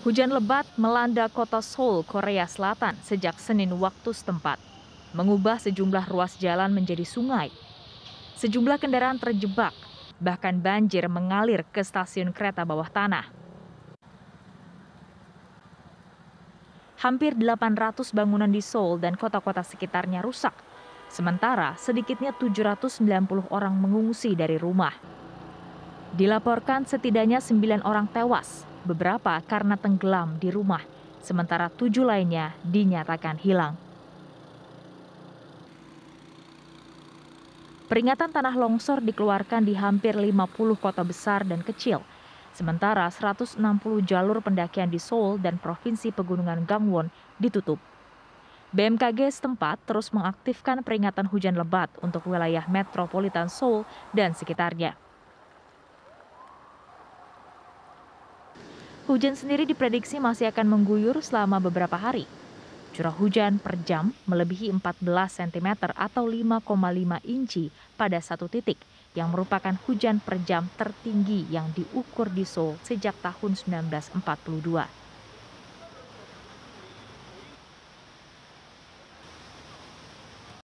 Hujan lebat melanda kota Seoul, Korea Selatan sejak Senin waktu setempat, mengubah sejumlah ruas jalan menjadi sungai. Sejumlah kendaraan terjebak, bahkan banjir mengalir ke stasiun kereta bawah tanah. Hampir 800 bangunan di Seoul dan kota-kota sekitarnya rusak, sementara sedikitnya 790 orang mengungsi dari rumah. Dilaporkan setidaknya 9 orang tewas, beberapa karena tenggelam di rumah, sementara tujuh lainnya dinyatakan hilang. Peringatan tanah longsor dikeluarkan di hampir 50 kota besar dan kecil, sementara 160 jalur pendakian di Seoul dan Provinsi Pegunungan Gangwon ditutup. BMKG setempat terus mengaktifkan peringatan hujan lebat untuk wilayah metropolitan Seoul dan sekitarnya. Hujan sendiri diprediksi masih akan mengguyur selama beberapa hari. Curah hujan per jam melebihi 14 cm atau 5,5 inci pada satu titik, yang merupakan hujan per jam tertinggi yang diukur di Seoul sejak tahun 1942.